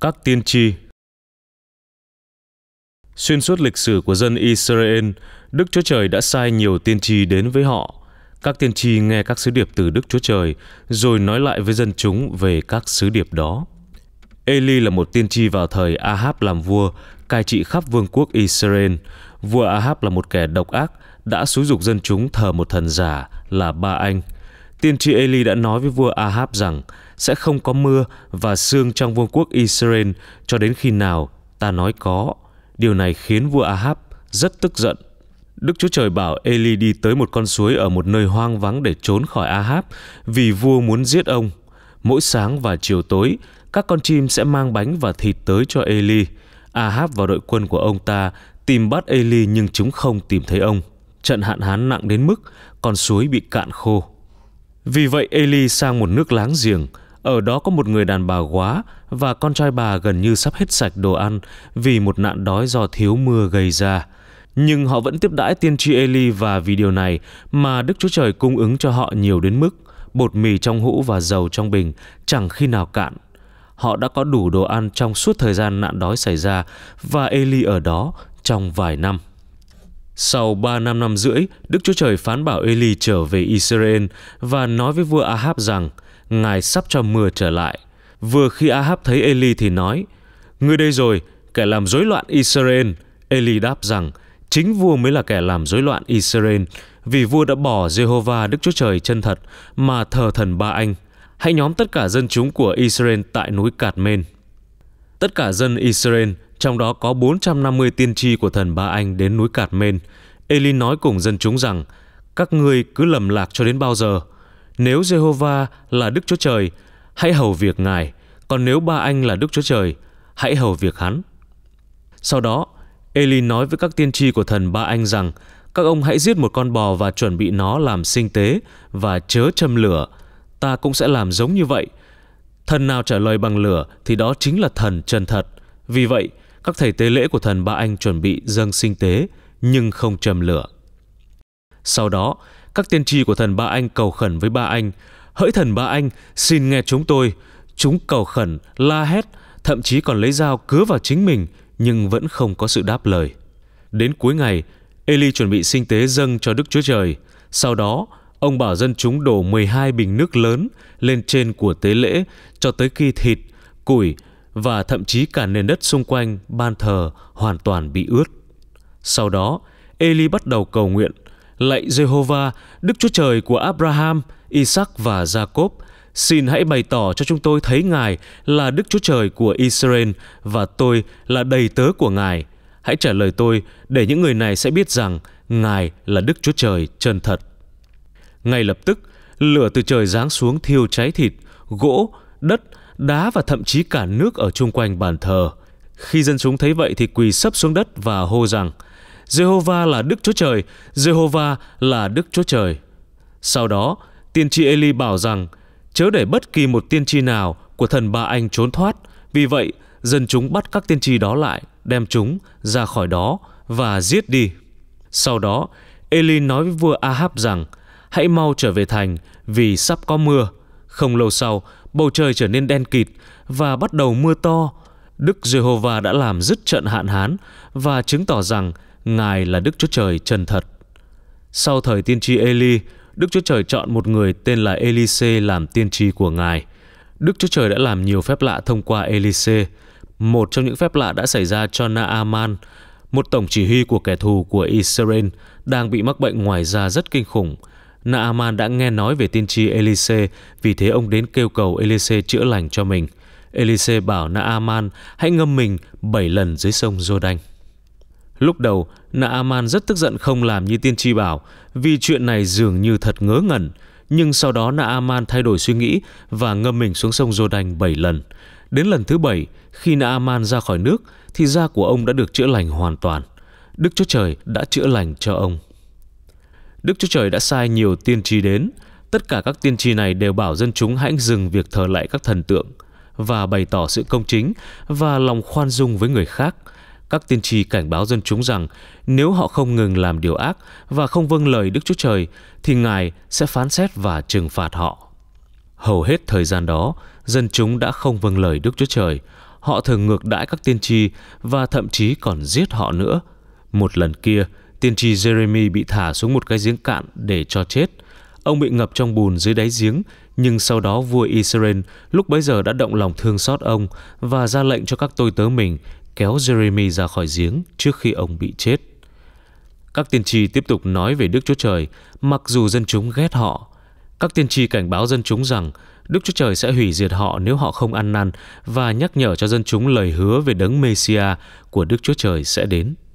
các tiên tri. Xuyên suốt lịch sử của dân Israel, Đức Chúa Trời đã sai nhiều tiên tri đến với họ. Các tiên tri nghe các sứ điệp từ Đức Chúa Trời, rồi nói lại với dân chúng về các sứ điệp đó. Eli là một tiên tri vào thời Ahab làm vua, cai trị khắp vương quốc Israel. Vua Ahab là một kẻ độc ác, đã xúi dục dân chúng thờ một thần giả là Ba Anh. Tiên tri Eli đã nói với vua Ahab rằng sẽ không có mưa và sương trong vương quốc Israel cho đến khi nào ta nói có. Điều này khiến vua Ahab rất tức giận. Đức Chúa Trời bảo Eli đi tới một con suối ở một nơi hoang vắng để trốn khỏi Ahab vì vua muốn giết ông. Mỗi sáng và chiều tối, các con chim sẽ mang bánh và thịt tới cho Eli. Ahab và đội quân của ông ta tìm bắt Eli nhưng chúng không tìm thấy ông. Trận hạn hán nặng đến mức con suối bị cạn khô. Vì vậy Eli sang một nước láng giềng, ở đó có một người đàn bà quá và con trai bà gần như sắp hết sạch đồ ăn vì một nạn đói do thiếu mưa gây ra. Nhưng họ vẫn tiếp đãi tiên tri Eli và vì điều này mà Đức Chúa Trời cung ứng cho họ nhiều đến mức bột mì trong hũ và dầu trong bình chẳng khi nào cạn. Họ đã có đủ đồ ăn trong suốt thời gian nạn đói xảy ra và Eli ở đó trong vài năm. Sau 3 năm năm rưỡi, Đức Chúa Trời phán bảo Eli trở về Israel và nói với vua Ahab rằng – ngài sắp cho mưa trở lại. Vừa khi Ahab thấy Eli thì nói, Ngươi đây rồi, kẻ làm rối loạn Israel. Eli đáp rằng, chính vua mới là kẻ làm rối loạn Israel, vì vua đã bỏ Jehovah Đức Chúa Trời chân thật mà thờ thần ba anh. Hãy nhóm tất cả dân chúng của Israel tại núi Cạt Mên. Tất cả dân Israel, trong đó có 450 tiên tri của thần ba anh đến núi Cạt Mên. Eli nói cùng dân chúng rằng, các ngươi cứ lầm lạc cho đến bao giờ – nếu Jehovah là Đức Chúa Trời, hãy hầu việc Ngài, còn nếu ba anh là Đức Chúa Trời, hãy hầu việc hắn. Sau đó, Eli nói với các tiên tri của thần ba anh rằng, các ông hãy giết một con bò và chuẩn bị nó làm sinh tế và chớ châm lửa. Ta cũng sẽ làm giống như vậy. Thần nào trả lời bằng lửa thì đó chính là thần chân thật. Vì vậy, các thầy tế lễ của thần ba anh chuẩn bị dâng sinh tế nhưng không châm lửa. Sau đó, các tiên tri của thần Ba Anh cầu khẩn với Ba Anh, hỡi thần Ba Anh, xin nghe chúng tôi. Chúng cầu khẩn, la hét, thậm chí còn lấy dao cứa vào chính mình, nhưng vẫn không có sự đáp lời. Đến cuối ngày, Eli chuẩn bị sinh tế dâng cho Đức Chúa Trời. Sau đó, ông bảo dân chúng đổ 12 bình nước lớn lên trên của tế lễ cho tới khi thịt, củi và thậm chí cả nền đất xung quanh ban thờ hoàn toàn bị ướt. Sau đó, Eli bắt đầu cầu nguyện – Lạy Jehovah, Đức Chúa Trời của Abraham, Isaac và Jacob, xin hãy bày tỏ cho chúng tôi thấy Ngài là Đức Chúa Trời của Israel và tôi là đầy tớ của Ngài. Hãy trả lời tôi để những người này sẽ biết rằng Ngài là Đức Chúa Trời chân thật. Ngay lập tức, lửa từ trời giáng xuống thiêu cháy thịt, gỗ, đất, đá và thậm chí cả nước ở chung quanh bàn thờ. Khi dân chúng thấy vậy thì quỳ sấp xuống đất và hô rằng – Jehovah là Đức Chúa Trời, Jehovah là Đức Chúa Trời. Sau đó, tiên tri Eli bảo rằng, chớ để bất kỳ một tiên tri nào của thần ba anh trốn thoát. Vì vậy, dân chúng bắt các tiên tri đó lại, đem chúng ra khỏi đó và giết đi. Sau đó, Eli nói với vua Ahab rằng, hãy mau trở về thành vì sắp có mưa. Không lâu sau, bầu trời trở nên đen kịt và bắt đầu mưa to. Đức Jehovah đã làm dứt trận hạn hán và chứng tỏ rằng Ngài là Đức Chúa Trời chân thật. Sau thời tiên tri Eli, Đức Chúa Trời chọn một người tên là Elise làm tiên tri của Ngài. Đức Chúa Trời đã làm nhiều phép lạ thông qua Elise. Một trong những phép lạ đã xảy ra cho Naaman, một tổng chỉ huy của kẻ thù của Israel đang bị mắc bệnh ngoài da rất kinh khủng. Naaman đã nghe nói về tiên tri Elise, vì thế ông đến kêu cầu Elise chữa lành cho mình. Elise bảo Naaman hãy ngâm mình 7 lần dưới sông Jordan. Lúc đầu, Naaman rất tức giận không làm như tiên tri bảo, vì chuyện này dường như thật ngớ ngẩn. Nhưng sau đó Naaman thay đổi suy nghĩ và ngâm mình xuống sông Jordan 7 lần. Đến lần thứ 7, khi Naaman ra khỏi nước, thì da của ông đã được chữa lành hoàn toàn. Đức Chúa Trời đã chữa lành cho ông. Đức Chúa Trời đã sai nhiều tiên tri đến. Tất cả các tiên tri này đều bảo dân chúng hãy dừng việc thờ lại các thần tượng và bày tỏ sự công chính và lòng khoan dung với người khác – các tiên tri cảnh báo dân chúng rằng nếu họ không ngừng làm điều ác và không vâng lời Đức Chúa Trời thì Ngài sẽ phán xét và trừng phạt họ. Hầu hết thời gian đó, dân chúng đã không vâng lời Đức Chúa Trời. Họ thường ngược đãi các tiên tri và thậm chí còn giết họ nữa. Một lần kia, tiên tri Jeremy bị thả xuống một cái giếng cạn để cho chết. Ông bị ngập trong bùn dưới đáy giếng, nhưng sau đó vua Israel lúc bấy giờ đã động lòng thương xót ông và ra lệnh cho các tôi tớ mình kéo Jeremy ra khỏi giếng trước khi ông bị chết. Các tiên tri tiếp tục nói về Đức Chúa Trời, mặc dù dân chúng ghét họ. Các tiên tri cảnh báo dân chúng rằng Đức Chúa Trời sẽ hủy diệt họ nếu họ không ăn năn và nhắc nhở cho dân chúng lời hứa về đấng Messia của Đức Chúa Trời sẽ đến.